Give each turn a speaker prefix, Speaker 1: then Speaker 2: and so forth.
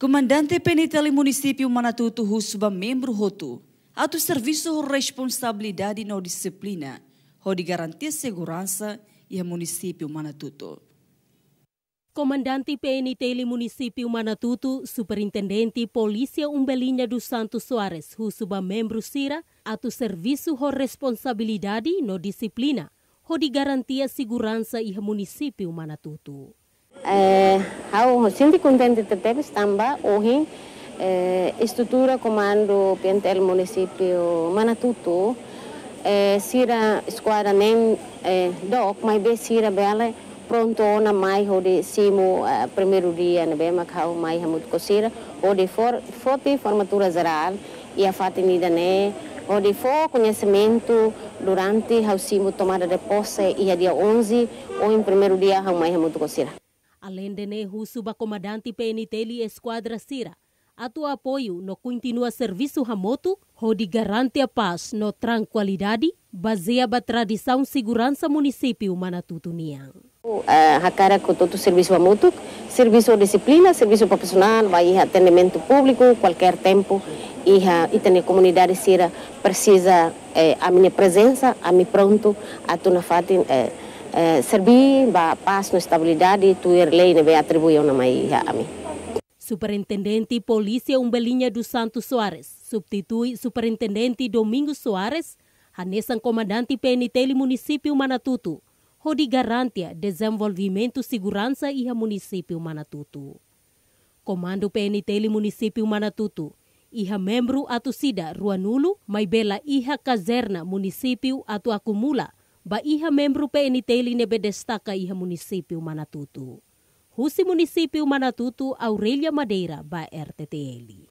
Speaker 1: Comandante Penitel Município Manatuto Russuba, membro Rotu, ato serviço ou responsabilidade na disciplina, ou de segurança e a Município Manatuto. Comandante PNTL Município Manatuto, Superintendente Polícia Umbelinha dos Santos Soares, Russuba, membro Cira, ato serviço ou responsabilidade no disciplina, ou de garantia segurança e a Município Manatuto.
Speaker 2: É, au sinti contente tetap tambah ohi é, estrutura comando piantel município Manatutu é, sira esquadra nem doc mas bem sira bela pronto na mai hode simo primeiro dia na bema kau mai hamut kosira de for forte formatura geral e a fatinida né onde for conhecimento durante o simo tomada de posse e a dia 11 ou em primeiro dia a mãe muito coceira.
Speaker 1: Além de Nehu, subcomandante PNTL Esquadra Cira, atua apoio no continua serviço remoto, onde garante a paz no tranquilidade, baseada na tradição segurança município Manatutunian.
Speaker 2: Eh, hakara com todo o serviço remoto, serviço disciplina, serviço profissional, vai atendimento público, qualquer tempo, e, e comunidade Cira precisa eh, a minha presença, a mim pronto, a tu na fatin, eh, eh, servir ba paz e estabilidade tu er lei ne be atribuiu na minha ha
Speaker 1: Superintendente Polícia Umbelinha dos Santos Soares substitui Superintendente Domingos Soares, anexa Comandante PNT Município Manatutu, Rodi Garantia Desenvolvimento Segurança e Município Manatutu. Comando PNT Município Manatutu, iha membro atusida Ruanulo, Maibela iha Caserna Município Atu Acumula, ba iha membro pe ni Teli ne bedestaka iha munisipyo manatutu. Husi munisipyo manatutu Aurelia Madeira ba RTTL.